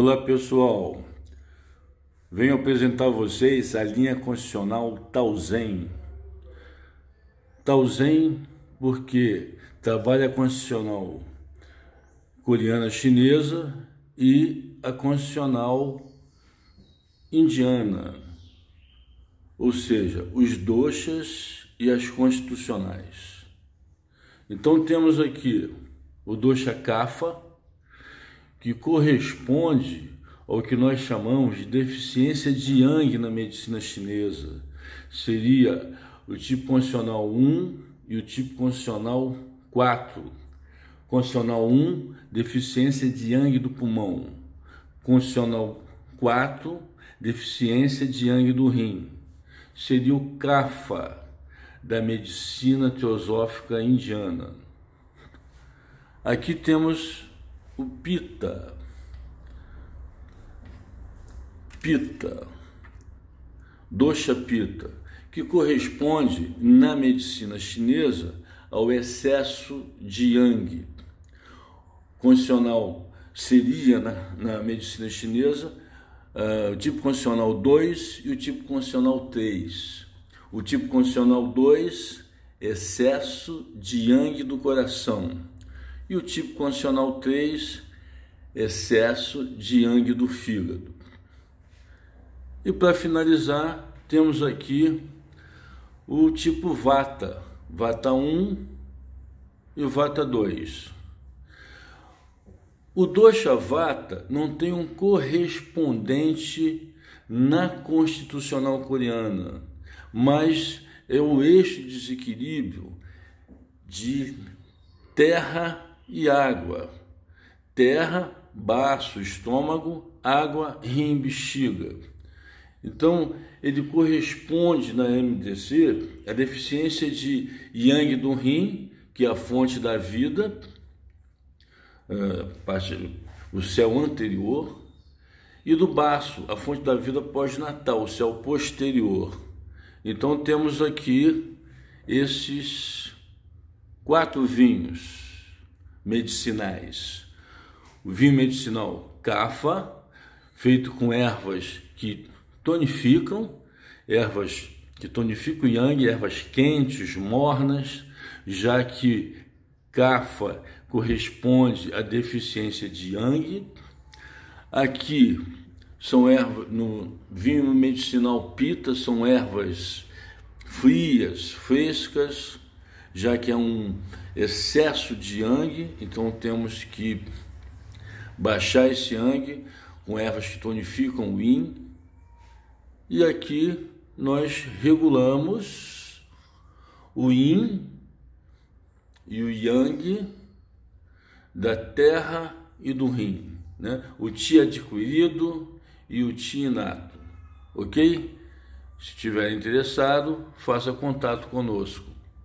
Olá pessoal, venho apresentar a vocês a linha concessional Tauzen. Tauzen porque trabalha a constitucional coreana chinesa e a constitucional indiana, ou seja, os doxas e as constitucionais. Então temos aqui o doxa Kafa, que corresponde ao que nós chamamos de deficiência de Yang na medicina chinesa. Seria o tipo condicional 1 e o tipo condicional 4. Constitucional 1, deficiência de Yang do pulmão. Constitucional 4, deficiência de Yang do rim. Seria o CAFA da medicina teosófica indiana. Aqui temos o pita, pita, Doxa pita, que corresponde na medicina chinesa ao excesso de yang. Condicional seria na, na medicina chinesa uh, o tipo condicional 2 e o tipo condicional 3. O tipo condicional 2, excesso de yang do coração e o tipo condicional 3, excesso de ângue do fígado. E para finalizar, temos aqui o tipo Vata, Vata 1 e Vata 2. O doxa Vata não tem um correspondente na constitucional coreana, mas é o eixo de desequilíbrio de terra e água. Terra, baço, estômago, água, rim, bexiga. Então, ele corresponde na MDC à deficiência de yang do rim, que é a fonte da vida, ah, o céu anterior, e do baço, a fonte da vida pós-natal, o céu posterior. Então, temos aqui esses quatro vinhos medicinais. O vinho medicinal Cafa, feito com ervas que tonificam, ervas que tonificam o yang, ervas quentes, mornas, já que Cafa corresponde à deficiência de yang. Aqui são ervas no vinho medicinal pita são ervas frias, frescas, já que é um excesso de yang, então temos que baixar esse yang com ervas que tonificam o yin. E aqui nós regulamos o yin e o yang da terra e do rim, né? O ti adquirido e o ti inato, ok? Se estiver interessado, faça contato conosco.